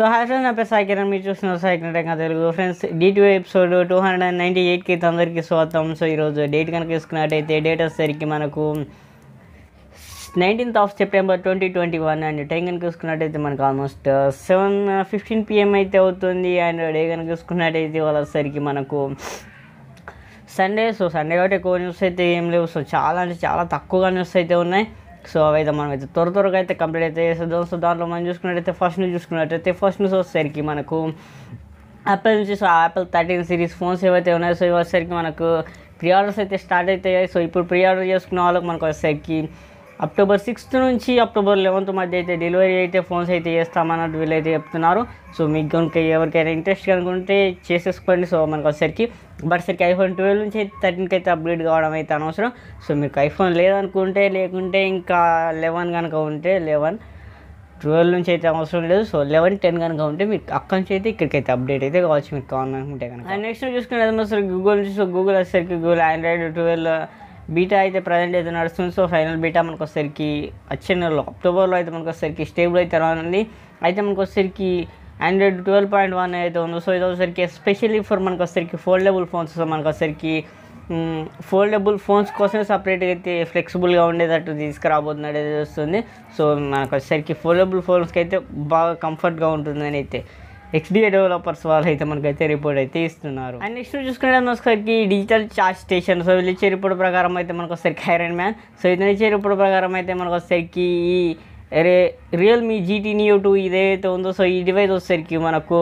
so hi friends నా పేరు సాయి కిరణ్ మీరు చూస్తున్న Sai Kiran Telugu friends to episode two hundred and ninety ఎయిట్కి అందరికీ స్వాగతం సో ఈరోజు డేట్ కనుక తీసుకున్నట్టయితే డేట్ వచ్చేసరికి మనకు nineteenth of September twenty twenty one and time కనుక చూసుకున్నట్టయితే మనకు ఆల్మోస్ట్ సెవెన్ ఫిఫ్టీన్ పిఎం అయితే అవుతుంది అండ్ డే కనుక చూసుకున్నట్టయితే వాళ్ళసరికి మనకు సండే సో సండే కాబట్టి ఎక్కువ న్యూస్ అయితే ఏం లేవు సో చాలా అంటే చాలా తక్కువగా న్యూస్ అయితే ఉన్నాయి సో అవైతే మనం అయితే త్వర త్వరగా అయితే కంప్లీట్ అయితే చేసేద్దాం సో దాంట్లో మనం చూసుకున్నట్టయితే ఫస్ట్ న్యూస్ చూసుకున్నట్టయితే ఫస్ట్ న్యూస్ వచ్చేసరికి మనకు యాపిల్ నుంచి so Apple thirteen series phones ఏవైతే ఉన్నాయో సో ఇవి వచ్చేసరికి మనకు ప్రీ ఆర్డర్స్ అయితే స్టార్ట్ అవుతాయి సో ఇప్పుడు ప్రీ ఆర్డర్ చేసుకున్న వాళ్ళకి మనకు వచ్చేసరికి అక్టోబర్ సిక్స్త్ నుంచి అక్టోబర్ లెవెన్త్ మధ్య అయితే డెలివరీ అయితే ఫోన్స్ అయితే చేస్తామన్నట్టు వీళ్ళైతే చెప్తున్నారు సో మీకు కనుక ఎవరికైనా ఇంట్రెస్ట్ కనుకుంటే చేసేసుకోండి సో మనకు బట్ సరికి ఐఫోన్ ట్వెల్వ్ నుంచి అయితే థర్టీన్కి అయితే అప్డేట్ కావడం అయితే అనవసరం సో మీకు ఐఫోన్ లేదనుకుంటే లేకుంటే ఇంకా లెవెన్ కనుక ఉంటే లెవెన్ ట్వెల్వ్ నుంచి అయితే అవసరం లేదు సో లెవెన్ టెన్ కనుక ఉంటే మీకు అక్కడి నుంచి అయితే ఇక్కడికి అయితే అప్డేట్ అయితే కావచ్చు మీకు కావాలనుకుంటే కనుక నెక్స్ట్ చూసుకునేది సార్ గూగుల్ నుంచి సో గూగుల్ వచ్చేసరికి గూగుల్ ఆండ్రాయిడ్ ట్వెల్వ్ బీటా అయితే ప్రజెంట్ అయితే నడుస్తుంది సో ఫైనల్ బీటా మనకు వచ్చేసరికి వచ్చే నెలలో అక్టోబర్లో అయితే మనకు వచ్చేసరికి స్టేబుల్ అయితే రానుంది అయితే మనకు వచ్చేసరికి ఆండ్రాయిడ్ ట్వెల్వ్ పాయింట్ వన్ అయితే ఉంది సో ఇది వచ్చేసరికి ఎస్పెషల్లీ ఫర్ మనకు వచ్చేసరికి ఫోల్డబుల్ ఫోన్స్ మనకు వచ్చేసరికి ఫోల్డబుల్ ఫోన్స్ కోసమే సపరేట్గా అయితే ఫ్లెక్సిబుల్గా ఉండేటట్టు తీసుకురాబోతున్నట్టు అయితే వస్తుంది సో మనకు వచ్చేసరికి ఫోల్డబుల్ ఫోన్స్కి అయితే బాగా కంఫర్ట్గా ఉంటుందని అయితే ఎక్స్డిఏ డెవలపర్స్ వాళ్ళు అయితే మనకైతే రిపోర్ట్ అయితే ఇస్తున్నారు అండ్ నెక్స్ట్ చూసుకుంటే ఒకసారికి డిజిటల్ చార్జ్ స్టేషన్ సో వీళ్ళు ఇచ్చే రిపోర్ట్ ప్రకారం అయితే మనకు వచ్చేసరికి ఐరన్ మ్యాన్ సో ఇతను ఇచ్చే రిపోర్ట్ ప్రకారం అయితే మనకు వచ్చేసరికి ఈ రే రియల్మీ జీటీ నియో టూ ఇదేదైతే ఉందో సో ఈ డివైస్ వచ్చేసరికి మనకు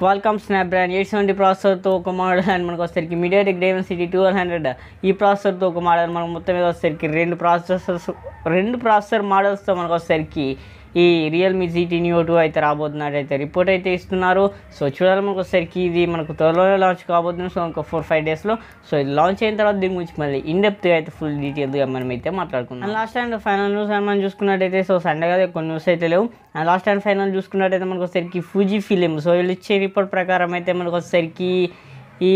క్వాల్కామ్ స్నాప్డ్రాగన్ ఎయిట్ సెవెంటీ ప్రాసెసర్తో ఒక మోడల్ అండ్ మనకు MediaTek Dimensity twelve hundred ఈ ప్రాసెసర్తో ఒక మోడల్ మనకు మొత్తం మీద వచ్చేసరికి రెండు ప్రాసెసర్స్ రెండు ప్రాసెసర్ మోడల్స్తో మనకు వచ్చేసరికి ఈ రియల్మీ జీటీ న్యూ టూ అయితే అయితే రిపోర్ట్ అయితే ఇస్తున్నారు సో చూడాలి మనకు ఒకసారికి ఇది మనకు త్వరలోనే లాంచ్ కాబోతుంది సో ఇంకా ఫోర్ ఫైవ్ డేస్లో సో ఇది లాంచ్ అయిన తర్వాత దీని గురించి మళ్ళీ ఇన్ అయితే ఫుల్ డీటెయిల్గా మనం అయితే మాట్లాడుకుందాం లాస్ట్ అండ్ ఫైనల్ న్యూస్ అని మనం చూసుకున్నట్టయితే సో సండే కదా కొన్ని న్యూస్ అయితే లేవు అండ్ లాస్ట్ అండ్ ఫైనల్ చూసుకున్నట్టయితే మనకు ఒకసారికి ఫూజీ ఫిలిం సో వీళ్ళు ఇచ్చే రిపోర్ట్ ప్రకారం అయితే మనకు ఒకసారికి ఈ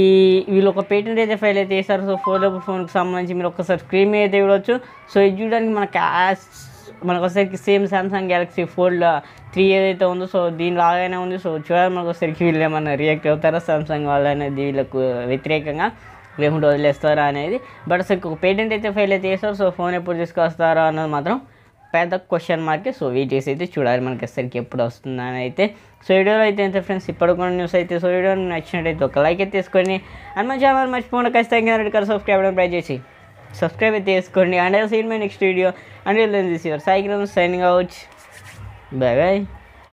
వీళ్ళు ఒక పేటెంట్ అయితే ఫైల్ అయితే చేస్తారు సో ఫోల్డబుల్ ఫోన్కి సంబంధించి మీరు ఒకసారి స్క్రీన్ అయితే చూడవచ్చు సో ఇది చూడడానికి మనకు యాస్ మనకు వచ్చేసరికి same Samsung Galaxy Fold three ఏదైతే ఉందో సో దీని లాగానే ఉంది సో చూడాలి మనకు వచ్చేసరికి వీళ్ళు ఏమన్నా రియాక్ట్ అవుతారా సామ్సంగ్ వాళ్ళు అనేది వీళ్ళకు వ్యతిరేకంగా లేకుంటే వదిలేస్తారా అనేది బట్ అసలు ఒక పేటెంట్ అయితే ఫెయిల్ అయితే చేస్తారు సో ఫోన్ ఎప్పుడు తీసుకొస్తారా అన్నది మాత్రం పెద్ద క్వశ్చన్ మార్క్ సో వీడియోస్ అయితే చూడాలి మనకి అసలుకి ఎప్పుడు అని అయితే సో వీడియోలో అయితే ఎంత ఫ్రెండ్స్ ఇప్పుడు న్యూస్ అయితే సో వీడియో నచ్చినట్టయితే ఒక లైక్ అయితే తీసుకొని అండ్ మన ఛానల్ మర్చిపోకుండా ఖచ్చితంగా రెడ్ కలర్ సబ్స్క్రైబ్ చేయడం ట్రై చేసి subscribe and next video and this your साइक्रम सैनिंग बाय बाय